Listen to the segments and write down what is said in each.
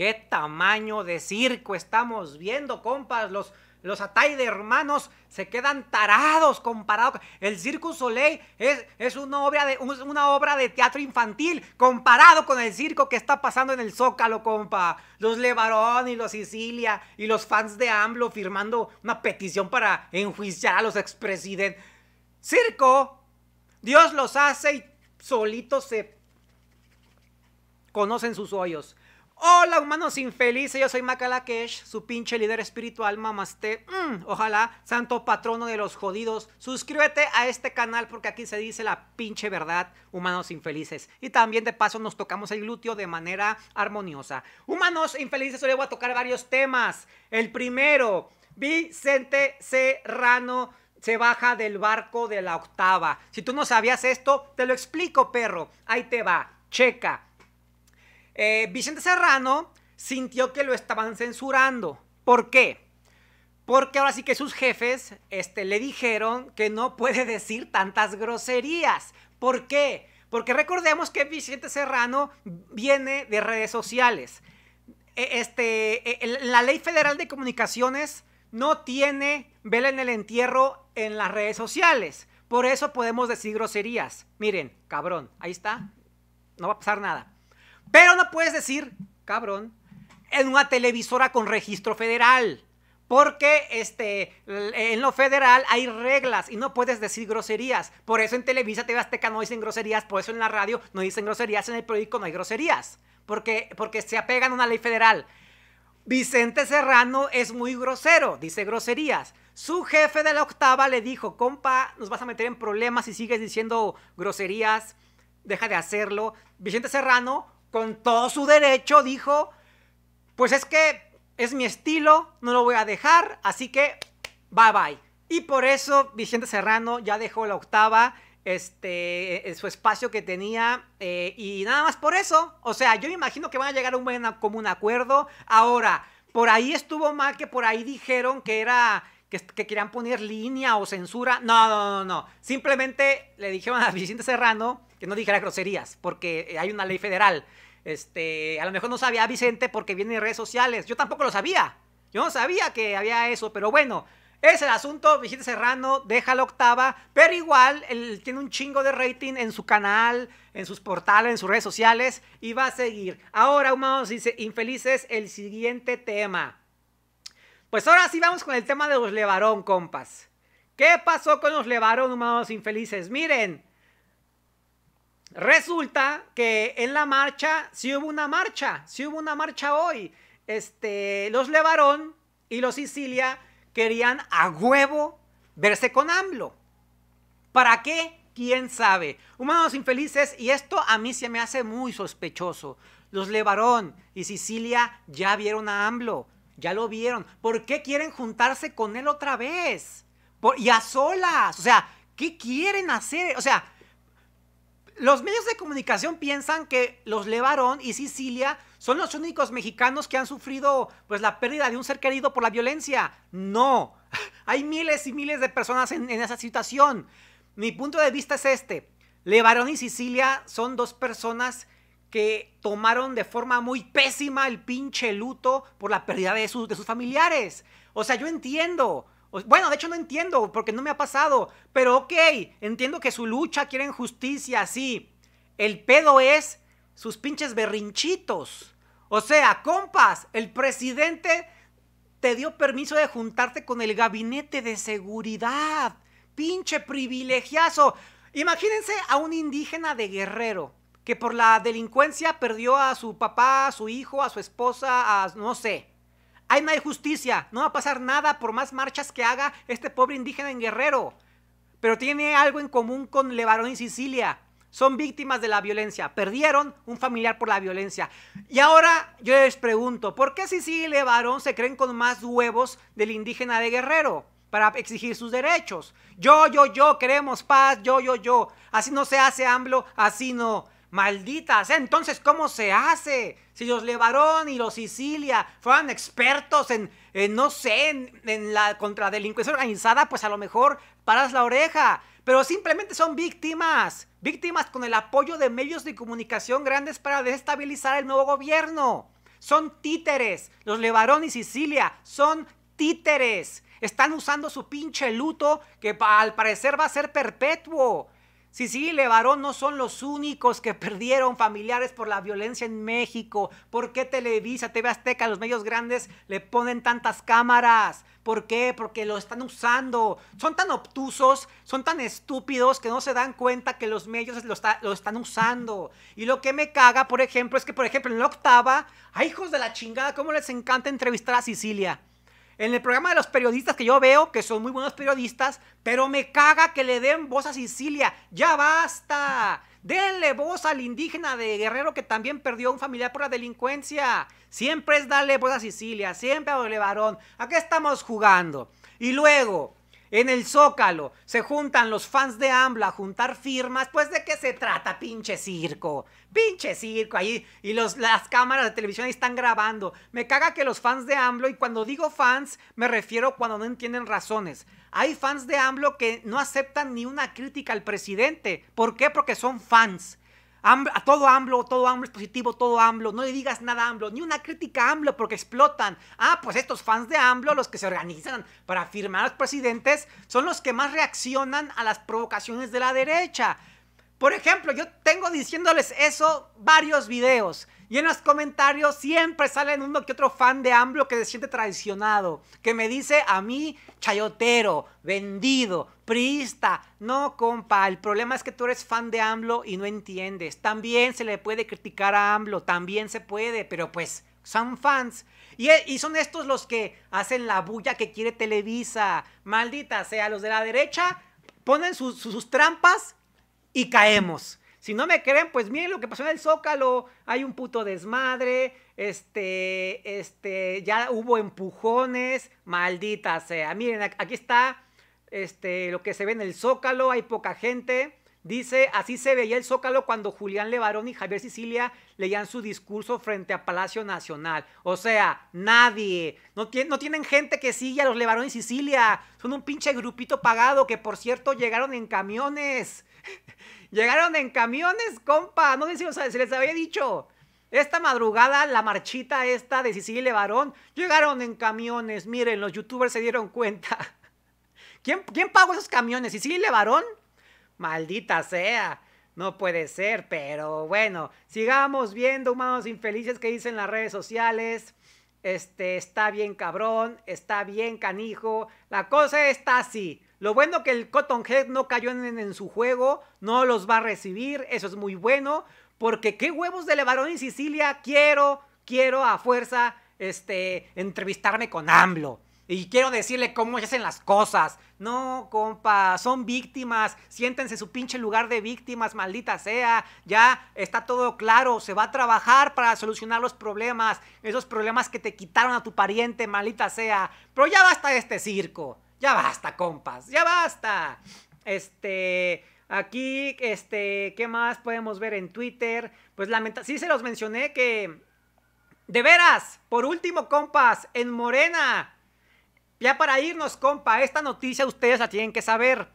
¿Qué tamaño de circo estamos viendo, compas? Los, los Atay de hermanos se quedan tarados comparado. El circo Soleil es, es una, obra de, una obra de teatro infantil comparado con el circo que está pasando en el Zócalo, compa. Los Levarón y los Sicilia y los fans de AMLO firmando una petición para enjuiciar a los expresidentes. Circo, Dios los hace y solitos se conocen sus hoyos. Hola humanos infelices, yo soy Makalakesh, su pinche líder espiritual, mamaste. Mm, ojalá, santo patrono de los jodidos. Suscríbete a este canal porque aquí se dice la pinche verdad, humanos infelices. Y también de paso nos tocamos el glúteo de manera armoniosa. Humanos infelices, hoy voy a tocar varios temas. El primero, Vicente Serrano se baja del barco de la octava. Si tú no sabías esto, te lo explico, perro. Ahí te va. Checa. Eh, Vicente Serrano sintió que lo estaban censurando. ¿Por qué? Porque ahora sí que sus jefes este, le dijeron que no puede decir tantas groserías. ¿Por qué? Porque recordemos que Vicente Serrano viene de redes sociales. E, este, e, la Ley Federal de Comunicaciones no tiene vela en el entierro en las redes sociales. Por eso podemos decir groserías. Miren, cabrón, ahí está. No va a pasar nada. Pero no puedes decir, cabrón, en una televisora con registro federal. Porque este, en lo federal hay reglas y no puedes decir groserías. Por eso en Televisa, TV Azteca no dicen groserías, por eso en la radio no dicen groserías, en el periódico no hay groserías. Porque, porque se apegan a una ley federal. Vicente Serrano es muy grosero, dice groserías. Su jefe de la octava le dijo, compa, nos vas a meter en problemas si sigues diciendo groserías, deja de hacerlo. Vicente Serrano con todo su derecho dijo, pues es que es mi estilo, no lo voy a dejar, así que bye bye. Y por eso Vicente Serrano ya dejó la octava, este, eh, su espacio que tenía, eh, y nada más por eso. O sea, yo me imagino que van a llegar a un buen, como un acuerdo. Ahora, por ahí estuvo mal que por ahí dijeron que era que, querían poner línea o censura. No, no, no, no. Simplemente le dijeron a Vicente Serrano que no dijera groserías, porque eh, hay una ley federal. Este, a lo mejor no sabía Vicente porque viene en redes sociales. Yo tampoco lo sabía. Yo no sabía que había eso, pero bueno, es el asunto, Vicente Serrano deja la octava, pero igual él tiene un chingo de rating en su canal, en sus portales, en sus redes sociales y va a seguir. Ahora, humanos, dice, infelices, el siguiente tema. Pues ahora sí vamos con el tema de los Levarón, compas. ¿Qué pasó con los Levarón, humanos infelices? Miren, resulta que en la marcha, sí hubo una marcha, sí hubo una marcha hoy. Este, los Levarón y los Sicilia querían a huevo verse con AMLO. ¿Para qué? ¿Quién sabe? Humanos infelices, y esto a mí se me hace muy sospechoso. Los Levarón y Sicilia ya vieron a AMLO ya lo vieron. ¿Por qué quieren juntarse con él otra vez? Por, y a solas. O sea, ¿qué quieren hacer? O sea, los medios de comunicación piensan que los Levarón y Sicilia son los únicos mexicanos que han sufrido pues la pérdida de un ser querido por la violencia. No. Hay miles y miles de personas en, esa situación. Mi punto de vista es este. Levarón y Sicilia son dos personas que tomaron de forma muy pésima el pinche luto por la pérdida de sus, de sus familiares. O sea, yo entiendo. Bueno, de hecho no entiendo porque no me ha pasado. Pero ok, entiendo que su lucha quieren justicia, sí. El pedo es sus pinches berrinchitos. O sea, compas, el presidente te dio permiso de juntarte con el gabinete de seguridad. Pinche privilegiazo. Imagínense a un indígena de guerrero que por la delincuencia perdió a su papá, a su hijo, a su esposa, a no sé. Hay no hay justicia, no va a pasar nada por más marchas que haga este pobre indígena en Guerrero. Pero tiene algo en común con Levarón y Sicilia. Son víctimas de la violencia, perdieron un familiar por la violencia. Y ahora yo les pregunto, ¿por qué Sicilia y Levarón se creen con más huevos del indígena de Guerrero? para exigir sus derechos. Yo, yo, yo, queremos paz, yo, yo, yo. Así no se hace AMLO, así no. Malditas. entonces, ¿cómo se hace? Si los Levarón y los Sicilia fueran expertos en, no sé, en, la la contradelincuencia organizada, pues a lo mejor paras la oreja. Pero simplemente son víctimas, víctimas con el apoyo de medios de comunicación grandes para desestabilizar el nuevo gobierno. Son títeres, los Levarón y Sicilia son títeres. Están usando su pinche luto que al parecer va a ser perpetuo. Sí, sí, Levarón no son los únicos que perdieron familiares por la violencia en México. ¿Por qué Televisa, TV Azteca, los medios grandes le ponen tantas cámaras? ¿Por qué? Porque lo están usando. Son tan obtusos, son tan estúpidos que no se dan cuenta que los medios lo, están usando. Y lo que me caga, por ejemplo, es que, por ejemplo, en la octava, a hijos de la chingada, ¿cómo les encanta entrevistar a Sicilia? En el programa de los periodistas que yo veo, que son muy buenos periodistas, pero me caga que le den voz a Sicilia. ¡Ya basta! Denle voz al indígena de Guerrero que también perdió un familiar por la delincuencia. Siempre es darle voz a Sicilia, siempre a varón. ¿A qué estamos jugando? Y luego, en el Zócalo se juntan los fans de AMLO a juntar firmas, pues de qué se trata, pinche circo, pinche circo, ahí y las cámaras de televisión ahí están grabando. Me caga que los fans de AMLO, y cuando digo fans, me refiero cuando no entienden razones. Hay fans de AMLO que no aceptan ni una crítica al presidente. ¿Por qué? Porque son fans a todo AMLO, todo AMLO es positivo, todo AMLO, no le digas nada a AMLO, ni una crítica a AMLO porque explotan. Ah, pues estos fans de AMLO, los que se organizan para firmar a los presidentes, son los que más reaccionan a las provocaciones de la derecha. Por ejemplo, yo tengo diciéndoles eso varios videos. Y en los comentarios siempre salen uno que otro fan de AMLO que se siente traicionado, que me dice a mí chayotero, vendido, priista. No, compa, el problema es que tú eres fan de AMLO y no entiendes. También se le puede criticar a AMLO, también se puede, pero pues son fans. Y, eh, son estos los que hacen la bulla que quiere Televisa. Maldita sea, los de la derecha ponen sus trampas y caemos. Si no me creen, pues miren lo que pasó en el Zócalo. Hay un puto desmadre. Este, este, ya hubo empujones. Maldita sea. Miren, aquí está este, lo que se ve en el Zócalo. Hay poca gente. Dice, así se veía el Zócalo cuando Julián Levarón y Javier Sicilia leían su discurso frente a Palacio Nacional. O sea, nadie. No, tienen gente que siga a los Levarón y Sicilia. Son un pinche grupito pagado que, por cierto, llegaron en camiones. Llegaron en camiones, compa. No sé si, les había dicho. Esta madrugada, la marchita esta de Sicilia Varón, llegaron en camiones. Miren, los youtubers se dieron cuenta. ¿Quién, pagó esos camiones? ¿Sicilia Varón? Maldita sea. No puede ser, pero bueno, sigamos viendo humanos infelices que dicen las redes sociales. Este, está bien cabrón, está bien canijo. La cosa está así. Lo bueno que el Head no cayó en, su juego, no los va a recibir, eso es muy bueno, porque qué huevos de Levarón y Sicilia quiero, quiero a fuerza este, entrevistarme con AMLO. Y quiero decirle cómo hacen las cosas. No, compa, son víctimas. Siéntense su pinche lugar de víctimas, maldita sea. Ya está todo claro. Se va a trabajar para solucionar los problemas. Esos problemas que te quitaron a tu pariente, maldita sea. Pero ya basta de este circo. Ya basta, compas, ya basta. Este, aquí, este, ¿qué más podemos ver en Twitter? Pues lamenta sí se los mencioné que, de veras, por último, compas, en Morena, ya para irnos, compa, esta noticia ustedes la tienen que saber.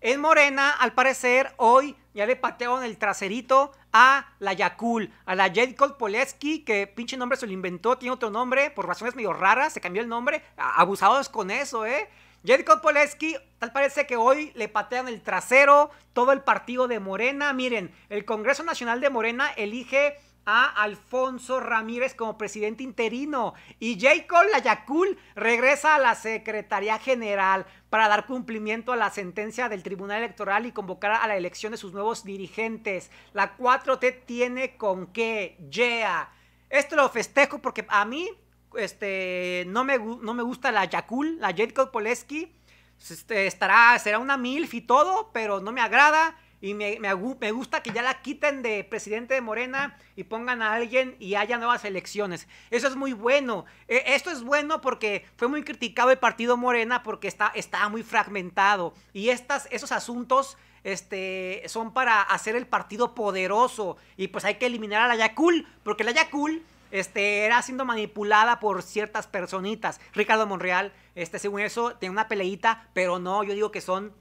En Morena, al parecer, hoy ya le patearon el traserito a la Yakul, a la Jedkol Poleski, que pinche nombre se lo inventó, tiene otro nombre, por razones medio raras, se cambió el nombre. Abusados con eso, ¿eh? Jacob Poleski, tal parece que hoy le patean el trasero todo el partido de Morena. Miren, el Congreso Nacional de Morena elige a Alfonso Ramírez como presidente interino y Jacob Layacul regresa a la Secretaría General para dar cumplimiento a la sentencia del Tribunal Electoral y convocar a la elección de sus nuevos dirigentes. La 4T tiene con qué, yeah. Esto lo festejo porque a mí este, no me, me gusta la Yakul, la Jade Poleski. Pues, este, estará, será una MILF y todo, pero no me agrada. Y me, me, gusta que ya la quiten de presidente de Morena y pongan a alguien y haya nuevas elecciones. Eso es muy bueno. E, esto es bueno porque fue muy criticado el partido Morena porque está, muy fragmentado. Y esos asuntos este, son para hacer el partido poderoso. Y pues hay que eliminar a la Yakul, porque la Yakul este, era siendo manipulada por ciertas personitas. Ricardo Monreal, este, según eso, tiene una peleita, pero no, yo digo que son,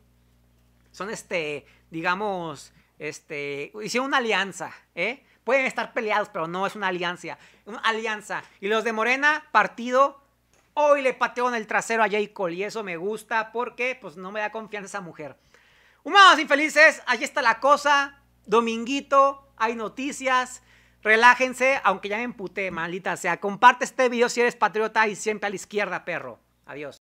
son este, digamos, este, hicieron una alianza, ¿eh? Pueden estar peleados, pero no es una alianza. Una alianza. Y los de Morena, partido, hoy le pateó en el trasero a J. Cole. Y eso me gusta porque, pues, no me da confianza esa mujer. Humanos infelices, allí está la cosa. Dominguito, hay noticias. Relájense, aunque ya me emputé, maldita sea. Comparte este video si eres patriota y siempre a la izquierda, perro. Adiós.